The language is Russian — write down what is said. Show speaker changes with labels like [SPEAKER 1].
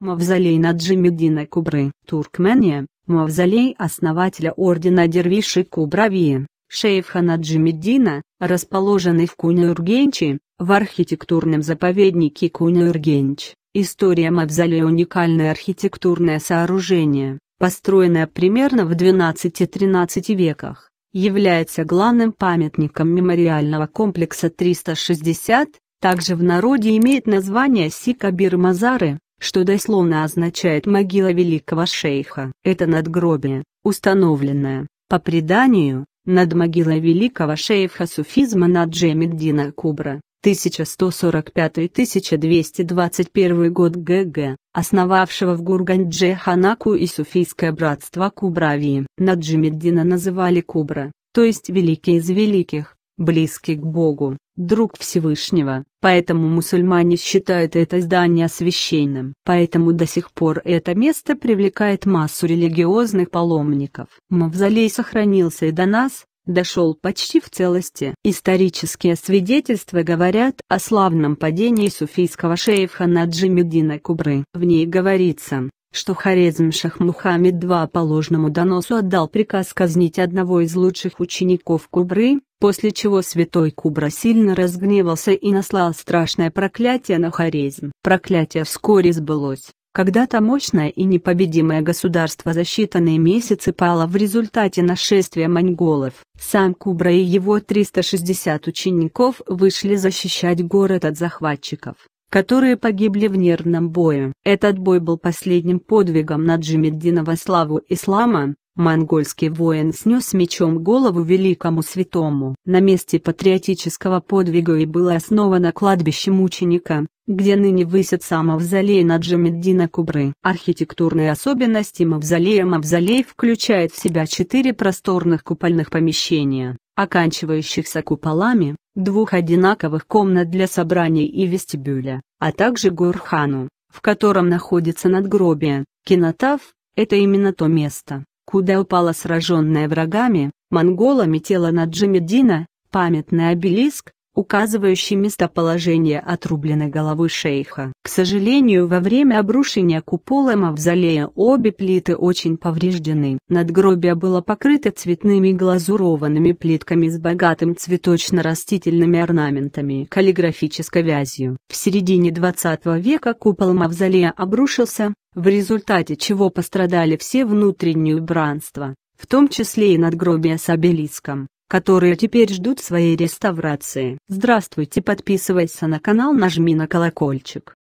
[SPEAKER 1] Мавзолей на Джимеддина Кубры, Туркмения, мавзолей основателя ордена Дервиши Кубравии, шейфхана Джимеддина, расположенный в Кунюргенче, в архитектурном заповеднике Кунюргенч. История мавзолея уникальное архитектурное сооружение, построенное примерно в 12-13 веках, является главным памятником мемориального комплекса 360, также в народе имеет название Сикабир-Мазары что дословно означает «могила великого шейха». Это надгробие, установленное, по преданию, над могилой великого шейха суфизма Наджемеддина Кубра, 1145-1221 год ГГ, основавшего в Гургандже Ханаку и суфийское братство Кубрави. Наджемеддина называли Кубра, то есть великий из великих, близкий к Богу, друг Всевышнего. Поэтому мусульмане считают это здание священным. Поэтому до сих пор это место привлекает массу религиозных паломников. Мавзолей сохранился и до нас, дошел почти в целости. Исторические свидетельства говорят о славном падении суфийского шейха Наджимеддина Кубры. В ней говорится, что Хорезм Шах Мухаммед II по ложному доносу отдал приказ казнить одного из лучших учеников Кубры, после чего святой Кубра сильно разгневался и наслал страшное проклятие на Хорезм. Проклятие вскоре сбылось. Когда-то мощное и непобедимое государство за считанные месяцы пало в результате нашествия монголов. Сам Кубра и его 360 учеников вышли защищать город от захватчиков которые погибли в нервном бою. Этот бой был последним подвигом Наджимеддина во славу ислама, монгольский воин снес мечом голову великому святому. На месте патриотического подвига и было основано кладбище мученика, где ныне высятся мавзолей Наджимеддина Кубры. Архитектурные особенности мавзолея Мавзолей включает в себя четыре просторных купольных помещения, оканчивающихся куполами, двух одинаковых комнат для собраний и вестибюля, а также Гурхану, в котором находится надгробие. Кинотав – это именно то место, куда упало сраженное врагами, монголами тело Наджимеддина, памятный обелиск, указывающий местоположение отрубленной головы шейха. К сожалению, во время обрушения купола мавзолея обе плиты очень повреждены. Надгробие было покрыто цветными глазурованными плитками с богатым цветочно-растительными орнаментами каллиграфической вязью. В середине 20 века купол мавзолея обрушился, в результате чего пострадали все внутренние убранства в том числе и надгробия с обелиском которые теперь ждут своей реставрации. Здравствуйте, подписывайся на канал, нажми на колокольчик.